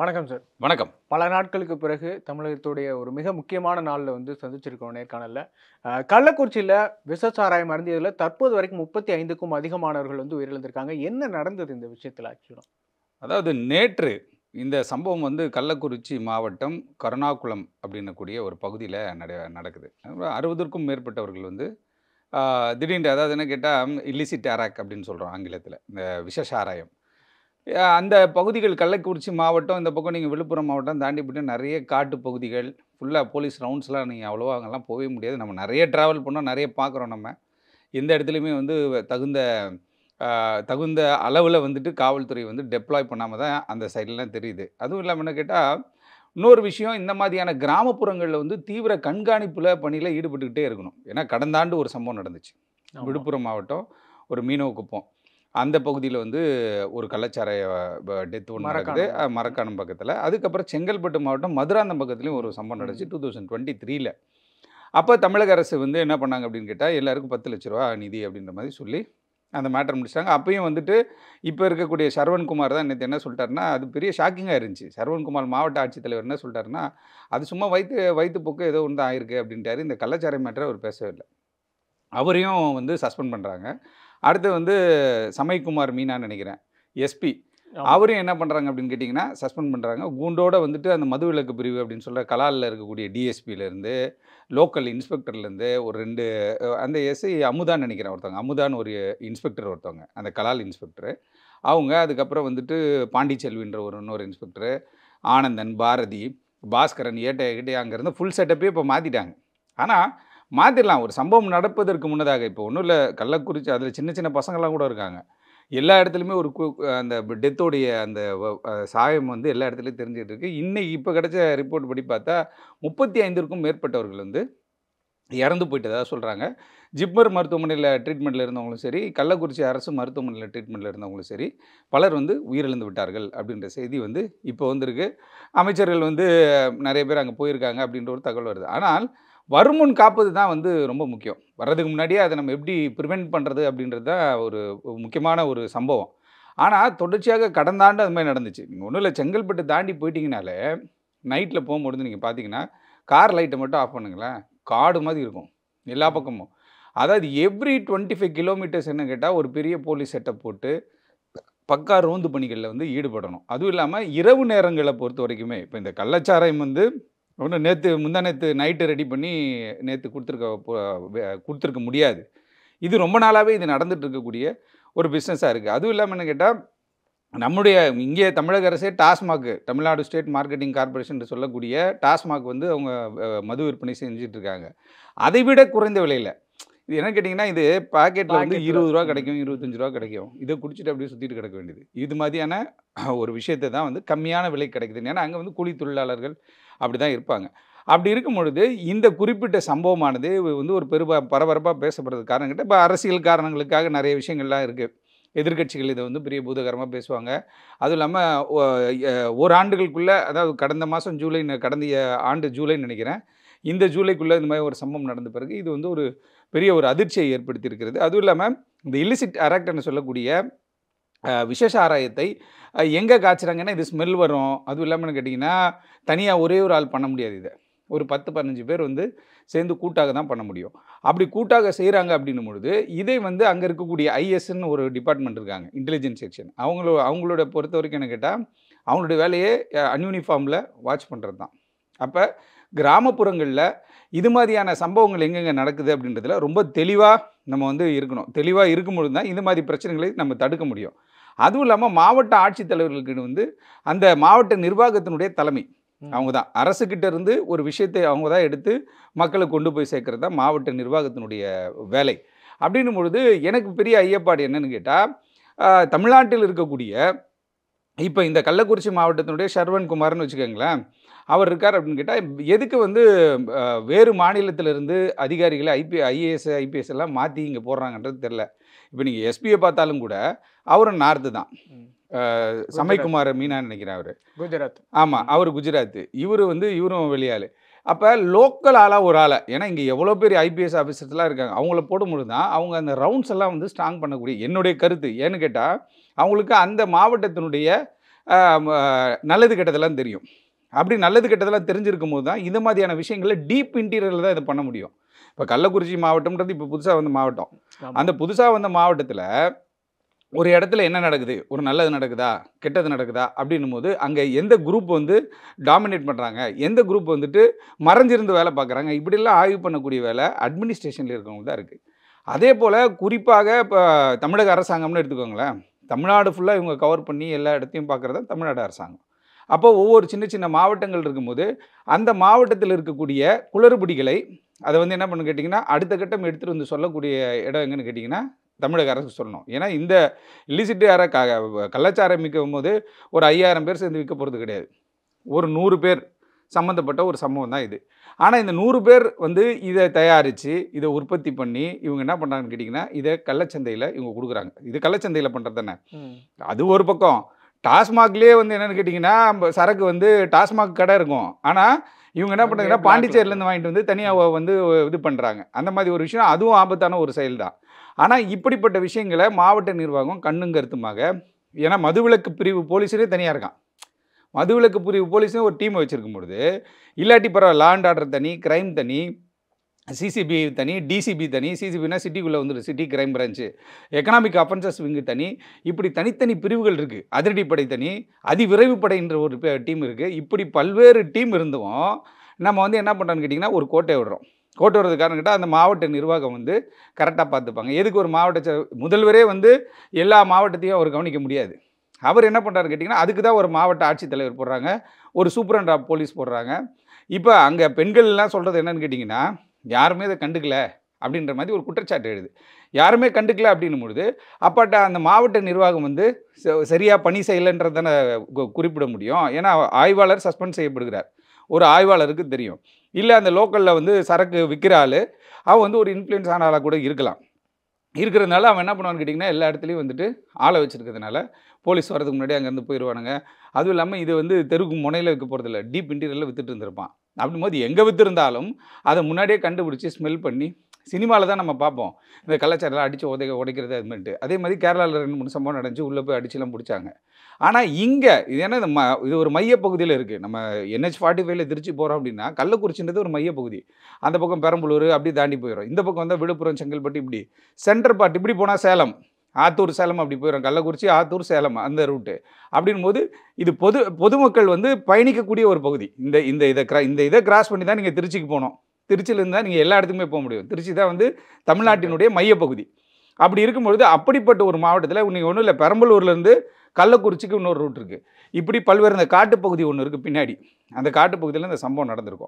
வணக்கம் சார் வணக்கம் பல நாட்களுக்கு பிறகு தமிழகத்துடைய ஒரு மிக முக்கியமான நாளில் வந்து சந்திச்சிருக்கோம் நேர்காணலில் கள்ளக்குறிச்சியில் விசசாராய அருந்தியதில் தற்போது வரைக்கும் முப்பத்தி ஐந்துக்கும் அதிகமானவர்கள் வந்து உயிரிழந்திருக்காங்க என்ன நடந்தது இந்த விஷயத்தில் ஆக்சுவலாக அதாவது நேற்று இந்த சம்பவம் வந்து கள்ளக்குறிச்சி மாவட்டம் கருணாகுளம் அப்படின்னக்கூடிய ஒரு பகுதியில் நட நடக்குது அறுபதுக்கும் மேற்பட்டவர்கள் வந்து திடீர்னு அதாவது என்ன கேட்டால் இல்லிசிட் அராக் அப்படின்னு சொல்கிறோம் ஆங்கிலத்தில் இந்த விஷசாராயம் அந்த பகுதிகள் கள்ளக்குறிச்சி மாவட்டம் இந்த பக்கம் நீங்கள் விழுப்புரம் மாவட்டம் தாண்டி போய்ட்டு நிறைய காட்டு பகுதிகள் ஃபுல்லாக போலீஸ் ரவுண்ட்ஸ்லாம் நீங்கள் அவ்வளோவா அங்கெல்லாம் போகவே முடியாது நம்ம நிறைய ட்ராவல் பண்ணோம் நிறைய பார்க்குறோம் நம்ம எந்த இடத்துலையுமே வந்து தகுந்த தகுந்த அளவில் வந்துட்டு காவல்துறை வந்து டெப்ளாய் பண்ணாமல் தான் அந்த சைட்லாம் தெரியுது அதுவும் இல்லாமல் என்ன கேட்டால் இன்னொரு விஷயம் இந்த மாதிரியான கிராமப்புறங்களில் வந்து தீவிர கண்காணிப்பில் பணியில் ஈடுபட்டுக்கிட்டே இருக்கணும் ஏன்னா கடந்த ஆண்டு ஒரு சம்பவம் நடந்துச்சு விழுப்புரம் மாவட்டம் ஒரு மீனவ குப்பம் அந்த பகுதியில் வந்து ஒரு கலாச்சார டெத் ஒன்று நடக்குது மரக்கானம் பக்கத்தில் அதுக்கப்புறம் செங்கல்பட்டு மாவட்டம் மதுராந்தம் பக்கத்துலேயும் ஒரு சம்பவம் நடந்துச்சு டூ தௌசண்ட் டுவெண்ட்டி த்ரீல அப்போ தமிழக அரசு வந்து என்ன பண்ணாங்க அப்படின்னு கேட்டால் எல்லாருக்கும் பத்து லட்ச ரூபா நிதி அப்படின்ற மாதிரி சொல்லி அந்த மேட்டர் முடிச்சிட்டாங்க அப்பையும் வந்துட்டு இப்போ இருக்கக்கூடிய சரவண்குமார் தான் நேற்று என்ன சொல்லிட்டாருன்னா அது பெரிய ஷாக்கிங்காக இருந்துச்சு சரவண்குமார் மாவட்ட ஆட்சித்தலைவர் என்ன சொல்லிட்டாருன்னா அது சும்மா வயிற்று வயிற்று போக்கு ஏதோ ஒன்று ஆயிருக்கு அப்படின்ட்டாரு இந்த கள்ளச்சாரை மேட்டரை அவர் பேசவே இல்லை அவரையும் வந்து சஸ்பெண்ட் பண்ணுறாங்க அடுத்து வந்து சமயக்குமார் மீனான்னு நினைக்கிறேன் எஸ்பி அவரும் என்ன பண்ணுறாங்க அப்படின்னு கேட்டிங்கன்னா சஸ்பெண்ட் பண்ணுறாங்க கூண்டோட வந்துட்டு அந்த மது விலக்கு பிரிவு அப்படின்னு சொல்கிற கலாலில் இருக்கக்கூடிய டிஎஸ்பியிலேருந்து லோக்கல் இன்ஸ்பெக்டர்லேருந்து ஒரு ரெண்டு அந்த எஸ்ஐ அமுதான்னு நினைக்கிறேன் ஒருத்தவங்க அமுதான் ஒரு இன்ஸ்பெக்டர் ஒருத்தவங்க அந்த கலால் இன்ஸ்பெக்டரு அவங்க அதுக்கப்புறம் வந்துட்டு பாண்டிச்செல்வின்ற ஒரு இன்னொரு இன்ஸ்பெக்டரு ஆனந்தன் பாரதி பாஸ்கரன் ஏட்டைய அங்கேருந்து ஃபுல் செட்டப்பே இப்போ மாற்றிட்டாங்க ஆனால் மாற்றிடலாம் ஒரு சம்பவம் நடப்பதற்கு முன்னதாக இப்போ ஒன்றும் இல்லை கள்ளக்குறிச்சி அதில் சின்ன சின்ன பசங்கள்லாம் கூட இருக்காங்க எல்லா இடத்துலையுமே ஒரு அந்த டெத்தோடைய அந்த சாயம் வந்து எல்லா இடத்துலையும் தெரிஞ்சிகிட்டு இருக்கு இன்றைக்கி இப்போ கிடச்ச ரிப்போர்ட் படி பார்த்தா முப்பத்தி ஐந்திற்கும் மேற்பட்டவர்கள் வந்து இறந்து போயிட்டதாக சொல்கிறாங்க ஜிப்மர் மருத்துவமனையில் ட்ரீட்மெண்ட்டில் இருந்தவங்களும் சரி கள்ளக்குறிச்சி அரசு மருத்துவமனையில் ட்ரீட்மெண்ட்டில் இருந்தவங்களும் சரி பலர் வந்து உயிரிழந்து விட்டார்கள் அப்படின்ற செய்தி வந்து இப்போ வந்திருக்கு அமைச்சர்கள் வந்து நிறைய பேர் அங்கே போயிருக்காங்க அப்படின்ற ஒரு தகவல் வருது ஆனால் வருமுன் காப்பது தான் வந்து ரொம்ப முக்கியம் வர்றதுக்கு முன்னாடியே அதை நம்ம எப்படி ப்ரிவெண்ட் பண்ணுறது அப்படின்றது தான் ஒரு முக்கியமான ஒரு சம்பவம் ஆனால் தொடர்ச்சியாக கடந்த ஆண்டு அது மாதிரி நடந்துச்சு நீங்கள் ஒன்றும் இல்லை செங்கல்பட்டு தாண்டி போயிட்டீங்கனாலே நைட்டில் போகும்பொழுது நீங்கள் பார்த்தீங்கன்னா கார் லைட்டை மட்டும் ஆஃப் பண்ணுங்களேன் காடு மாதிரி இருக்கும் எல்லா பக்கமும் அதாவது எவ்ரி டுவெண்ட்டி ஃபைவ் கிலோமீட்டர்ஸ் என்ன கேட்டால் ஒரு பெரிய போலீஸ் செட்டப் போட்டு பக்கா ரோந்து பணிகளில் வந்து ஈடுபடணும் அதுவும் இல்லாமல் இரவு நேரங்களை பொறுத்த வரைக்குமே இப்போ இந்த கள்ளச்சாராயம் வந்து ஒன்று நேற்று முந்தா நேற்று நைட்டு ரெடி பண்ணி நேற்று கொடுத்துருக்க கொடுத்துருக்க முடியாது இது ரொம்ப நாளாகவே இது நடந்துகிட்ருக்கக்கூடிய இருக்கக்கூடிய ஒரு பிஸ்னஸாக இருக்குது அதுவும் இல்லாமல் என்ன கேட்டால் நம்முடைய இங்கே தமிழக அரசே TASMAC Tamil Nadu state marketing corporation சொல்லக்கூடிய டாஸ்மாக் வந்து அவங்க மது விற்பனை செஞ்சிட்ருக்காங்க அதை விட குறைந்த விலையில் இது என்ன கேட்டிங்கன்னா இது பாக்கெட்டில் வந்து இருபது ரூபா கிடைக்கும் இருபத்தஞ்சி ரூபா கிடைக்கும் இதை குடிச்சிட்டு அப்படியே சுற்றிட்டு கிடக்க வேண்டியது இது மாதிரியான ஒரு விஷயத்தை தான் வந்து கம்மியான விலை கிடைக்குது ஏன்னா அங்கே வந்து கூலி தொழிலாளர்கள் அப்படி தான் இருப்பாங்க அப்படி இருக்கும் பொழுது இந்த குறிப்பிட்ட சம்பவமானது வந்து ஒரு பெரு பரபரப்பாக பேசப்படுறது காரணங்கிட்ட இப்போ அரசியல் காரணங்களுக்காக நிறைய விஷயங்கள்லாம் இருக்குது எதிர்கட்சிகள் இதை வந்து பெரிய பூதகரமாக பேசுவாங்க அதுவும் இல்லாமல் ஓராண்டுகளுக்குள்ளே அதாவது கடந்த மாதம் ஜூலை கடந்த ஆண்டு ஜூலைன்னு நினைக்கிறேன் இந்த ஜூலைக்குள்ளே இந்த மாதிரி ஒரு சம்பவம் நடந்த பிறகு இது வந்து ஒரு பெரிய ஒரு அதிர்ச்சியை ஏற்படுத்தியிருக்கிறது அதுவும் இல்லாமல் இந்த இல்லிசிட் அராக்ட்னு சொல்லக்கூடிய விசேஷ ஆராயத்தை எங்கே காய்ச்சிறாங்கன்னா இது ஸ்மெல் வரும் அதுவும் இல்லாமல் கேட்டிங்கன்னா தனியாக ஒரே ஒரு ஆள் பண்ண முடியாது இதை ஒரு பத்து பதினஞ்சு பேர் வந்து சேர்ந்து கூட்டாக தான் பண்ண முடியும் அப்படி கூட்டாக செய்கிறாங்க அப்படின்னும் பொழுது இதை வந்து அங்கே இருக்கக்கூடிய ஐஎஸ்ன்னு ஒரு டிபார்ட்மெண்ட் இருக்காங்க இன்டெலிஜென்ஸ் செக்ஷன் அவங்களோ அவங்களோட பொறுத்த வரைக்கும் என்ன கேட்டால் அவங்களுடைய வேலையே அன்யூனிஃபார்மில் வாட்ச் பண்ணுறது தான் அப்போ கிராமப்புறங்களில் இது மாதிரியான சம்பவங்கள் எங்கெங்கே நடக்குது அப்படின்றதுல ரொம்ப தெளிவாக நம்ம வந்து இருக்கணும் தெளிவாக இருக்கும்பொழுது தான் இந்த மாதிரி பிரச்சனைகளை நம்ம தடுக்க முடியும் அதுவும் இல்லாமல் மாவட்ட ஆட்சித்தலைவர்களுக்கு வந்து அந்த மாவட்ட நிர்வாகத்தினுடைய தலைமை அவங்க தான் அரசுக்கிட்ட இருந்து ஒரு விஷயத்தை அவங்க தான் எடுத்து மக்களை கொண்டு போய் சேர்க்கறது தான் மாவட்ட நிர்வாகத்தினுடைய வேலை அப்படின்னும் பொழுது எனக்கு பெரிய ஐயப்பாடு என்னன்னு கேட்டால் தமிழ்நாட்டில் இருக்கக்கூடிய இப்போ இந்த கள்ளக்குறிச்சி மாவட்டத்தினுடைய சர்வன் குமார்னு வச்சுக்கோங்களேன் அவர் இருக்கார் அப்படின்னு கேட்டால் எதுக்கு வந்து வேறு மாநிலத்திலிருந்து அதிகாரிகளை ஐபி ஐஏஎஸ் ஐபிஎஸ் எல்லாம் மாற்றி இங்கே போடுறாங்கன்றது தெரில இப்போ நீங்கள் எஸ்பியை பார்த்தாலும் கூட அவரும் நார்த்து தான் சமைக்குமார் மீனா நினைக்கிறேன் அவர் குஜராத் ஆமாம் அவர் குஜராத் இவர் வந்து இவரும் வெளியாள் அப்போ லோக்கல் ஆளாக ஒரு ஆளை ஏன்னா இங்கே எவ்வளோ பேர் ஐபிஎஸ் ஆஃபீஸர்ஸ்லாம் இருக்காங்க அவங்கள போடும்பொழுது தான் அவங்க அந்த ரவுண்ட்ஸ் எல்லாம் வந்து ஸ்ட்ராங் பண்ணக்கூடிய என்னுடைய கருத்து ஏன்னு கேட்டால் அவங்களுக்கு அந்த மாவட்டத்தினுடைய நல்லது கெட்டதெல்லாம் தெரியும் அப்படி நல்லது கெட்டதெல்லாம் தெரிஞ்சிருக்கும் போது தான் இந்த மாதிரியான விஷயங்களில் டீப் இன்டீரியரில் தான் இதை பண்ண முடியும் இப்போ கள்ளக்குறிச்சி மாவட்டம்ன்றது இப்போ புதுசாக வந்த மாவட்டம் அந்த புதுசாக வந்த மாவட்டத்தில் ஒரு இடத்துல என்ன நடக்குது ஒரு நல்லது நடக்குதா கெட்டது நடக்குதா அப்படின்னும் போது அங்கே எந்த குரூப் வந்து டாமினேட் பண்ணுறாங்க எந்த குரூப் வந்துட்டு மறைஞ்சிருந்து வேலை பார்க்குறாங்க இப்படிலாம் ஆய்வு பண்ணக்கூடிய வேலை அட்மினிஸ்ட்ரேஷனில் இருக்கவங்க தான் இருக்குது அதே போல் குறிப்பாக இப்போ தமிழக அரசாங்கம்னு எடுத்துக்கோங்களேன் தமிழ்நாடு ஃபுல்லாக இவங்க கவர் பண்ணி எல்லா இடத்தையும் பார்க்குறது தமிழ்நாடு அரசாங்கம் அப்போ ஒவ்வொரு சின்ன சின்ன மாவட்டங்கள் இருக்கும்போது அந்த மாவட்டத்தில் இருக்கக்கூடிய குளறுபடிகளை அதை வந்து என்ன பண்ணு கேட்டிங்கன்னா அடுத்த கட்டம் எடுத்துகிட்டு வந்து சொல்லக்கூடிய இடம் எங்கன்னு கேட்டிங்கன்னா தமிழக அரசு சொல்லணும் ஏன்னா இந்த அரை க கலாச்சாரம் விற்கும் போது ஒரு ஐயாயிரம் பேர் சேர்ந்து விற்க போகிறது கிடையாது ஒரு நூறு பேர் சம்மந்தப்பட்ட ஒரு சம்பவம் தான் இது ஆனால் இந்த நூறு பேர் வந்து இதை தயாரித்து இதை உற்பத்தி பண்ணி இவங்க என்ன பண்ணுறாங்கன்னு கேட்டிங்கன்னா இதை கள்ளச்சந்தையில் இவங்க கொடுக்குறாங்க இது கள்ளச்சந்தையில் பண்ணுறது தானே அது ஒரு பக்கம் டாஸ்மாக்லேயே வந்து என்னென்னு கேட்டிங்கன்னா சரக்கு வந்து டாஸ்மாக் கடை இருக்கும் ஆனால் இவங்க என்ன பண்ணுறாங்கன்னா பாண்டிச்சேரியிலேருந்து வாங்கிட்டு வந்து தனியாக வந்து இது பண்ணுறாங்க அந்த மாதிரி ஒரு விஷயம் அதுவும் ஆபத்தான ஒரு செயல் தான் ஆனால் இப்படிப்பட்ட விஷயங்களை மாவட்ட நிர்வாகம் கண்ணுங்கருத்துமாக ஏன்னா மதுவிலக்கு பிரிவு போலீஸரே தனியாக இருக்கான் மதுவிலக்கு பிரிவு போலீஸும் ஒரு டீமை வச்சுருக்கும் பொழுது இல்லாட்டி பரவாயில்ல லாண்ட் ஆர்டர் தனி க்ரைம் தனி சிசிபி தனி டிசிபி தனி சிசிபினா சிட்டிக்குள்ளே வந்துடும் city crime branch economic offences wing தனி இப்படி தனித்தனி பிரிவுகள் இருக்குது அதிரடிப்படை தனி அதிவிரைவுப்படைன்ற ஒரு டீம் இருக்குது இப்படி பல்வேறு டீம் இருந்தும் நம்ம வந்து என்ன பண்ணுறோன்னு கேட்டிங்கன்னா ஒரு கோட்டை விடுறோம் கோட்டை விடுறது காரணம் கேட்டால் அந்த மாவட்ட நிர்வாகம் வந்து கரெக்டாக பார்த்துப்பாங்க எதுக்கு ஒரு மாவட்ட முதல்வரே வந்து எல்லா மாவட்டத்தையும் அவர் கவனிக்க முடியாது அவர் என்ன பண்ணுறாரு கேட்டிங்கன்னா அதுக்கு தான் ஒரு மாவட்ட ஆட்சித்தலைவர் போடுறாங்க ஒரு சூப்பரண்ட் ஆஃப் போலீஸ் போடுறாங்க இப்போ அங்கே பெண்கள்லாம் சொல்கிறது என்னன்னு கேட்டிங்கன்னா யாருமே அதை கண்டுக்கல அப்படின்ற மாதிரி ஒரு குற்றச்சாட்டு எழுது யாருமே கண்டுக்கல அப்படின்னும் பொழுது அப்பாட்ட அந்த மாவட்ட நிர்வாகம் வந்து சரியாக பணி செய்யலைன்றதான குறிப்பிட முடியும் ஏன்னா ஆய்வாளர் சஸ்பெண்ட் செய்யப்படுகிறார் ஒரு ஆய்வாளருக்கு தெரியும் இல்லை அந்த லோக்கலில் வந்து சரக்கு விற்கிற ஆள் அவன் வந்து ஒரு இன்ஃப்ளூயன்ஸ் ஆன ஆளாக கூட இருக்கலாம் இருக்கிறதுனால அவன் என்ன பண்ணுவான்னு கேட்டிங்கன்னா எல்லா இடத்துலையும் வந்துட்டு ஆளை வச்சுருக்கிறதுனால போலீஸ் வரதுக்கு முன்னாடி அங்கேருந்து போயிடுவானுங்க அதுவும் இல்லாமல் இது வந்து தெருக்கு முனையில் வைக்க போகிறதில்ல டீப் இன்டீரியரில் விற்றுட்டு இருந்திருப்பான் அப்படிங்கும்போது எங்கே விற்றுருந்தாலும் அதை முன்னாடியே கண்டுபிடிச்சி ஸ்மெல் பண்ணி சினிமாவில் தான் நம்ம பார்ப்போம் இந்த கலாச்சாரம்லாம் அடித்து உதைக்க உடைக்கிறது அது மாதிரிட்டு அதே மாதிரி கேரளாவில் ரெண்டு மூணு சம்பவம் நடந்துச்சு உள்ளே போய் அடிச்சுலாம் பிடிச்சாங்க ஆனால் இங்கே இது ஏன்னா இது ம இது ஒரு மையப்பகுதியில் இருக்குது நம்ம என்ஹெச் ஃபார்ட்டி ஃபைவ்ல திருச்சி போகிறோம் அப்படின்னா கள்ளக்குறிச்சின்றது ஒரு மையப்பகுதி அந்த பக்கம் பெரம்பலூர் அப்படி தாண்டி போயிடும் இந்த பக்கம் வந்தால் விழுப்புரம் செங்கல்பட்டு இப்படி சென்டர் பார்ட் இப்படி போனால் சேலம் ஆத்தூர் சேலம் அப்படி போயிடும் கள்ளக்குறிச்சி ஆத்தூர் சேலம் அந்த ரூட்டு அப்படின் போது இது பொது பொதுமக்கள் வந்து பயணிக்கக்கூடிய ஒரு பகுதி இந்த இந்த இதை கிரா இந்த இதை கிராஸ் பண்ணி தான் நீங்கள் திருச்சிக்கு போனோம் திருச்சியில் இருந்தால் நீங்கள் எல்லா இடத்துக்குமே போக முடியும் திருச்சி தான் வந்து தமிழ்நாட்டினுடைய மையப்பகுதி அப்படி இருக்கும்பொழுது அப்படிப்பட்ட ஒரு மாவட்டத்தில் நீங்கள் ஒன்றும் இல்லை பெரம்பலூர்லேருந்து கள்ளக்குறிச்சிக்கு இன்னொரு ரூட் இருக்குது இப்படி பல்வேறு அந்த காட்டுப்பகுதி ஒன்று இருக்குது பின்னாடி அந்த காட்டுப்பகுதியில் இந்த சம்பவம் நடந்திருக்கும்